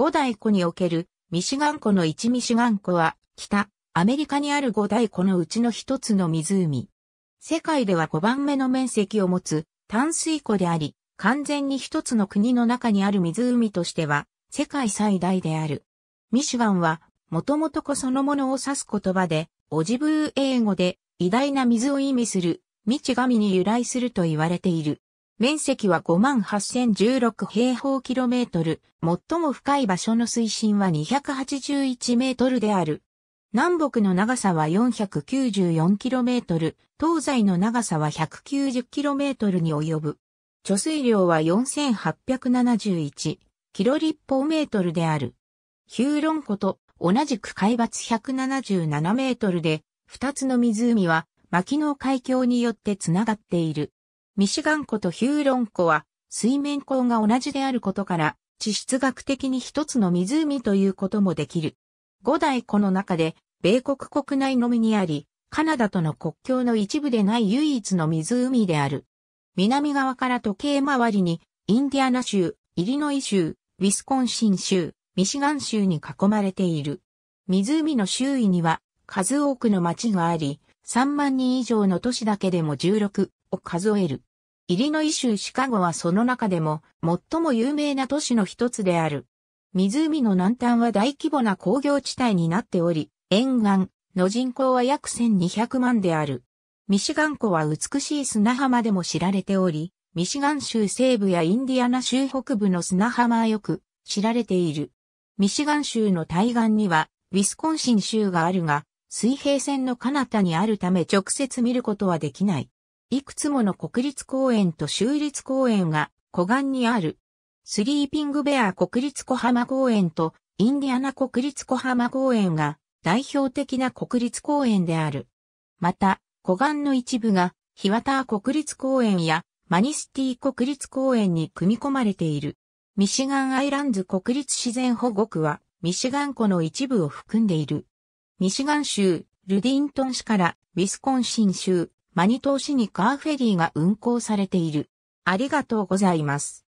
五大湖におけるミシガン湖の一ミシガン湖は北アメリカにある五大湖のうちの一つの湖。世界では5番目の面積を持つ淡水湖であり、完全に一つの国の中にある湖としては世界最大である。ミシガンはもともと湖そのものを指す言葉で、オジブー英語で偉大な水を意味する、未知神に由来すると言われている。面積は58,016平方キロメートル。最も深い場所の水深は281メートルである。南北の長さは4 9 4トル。東西の長さは1 9 0トルに及ぶ。貯水量は4871キロ立方メートルである。ヒューロン湖と同じく海抜177メートルで、二つの湖は牧野海峡によってつながっている。ミシガン湖とヒューロン湖は水面湖が同じであることから、地質学的に一つの湖ということもできる。五大湖の中で、米国国内のみにあり、カナダとの国境の一部でない唯一の湖である。南側から時計回りに、インディアナ州、イリノイ州、ウィスコンシン州、ミシガン州に囲まれている。湖の周囲には数多くの町があり、3万人以上の都市だけでも16を数える。イリノイ州シカゴはその中でも最も有名な都市の一つである。湖の南端は大規模な工業地帯になっており、沿岸の人口は約1200万である。ミシガン湖は美しい砂浜でも知られており、ミシガン州西部やインディアナ州北部の砂浜はよく知られている。ミシガン州の対岸にはウィスコンシン州があるが、水平線の彼方にあるため直接見ることはできない。いくつもの国立公園と州立公園が湖岸にある。スリーピングベア国立小浜公園とインディアナ国立小浜公園が代表的な国立公園である。また、湖岸の一部が日綿国立公園やマニスティ国立公園に組み込まれている。ミシガンアイランズ国立自然保護区はミシガン湖の一部を含んでいる。ミシガン州、ルディントン市からウィスコンシン州、マニトー市にカーフェリーが運行されている。ありがとうございます。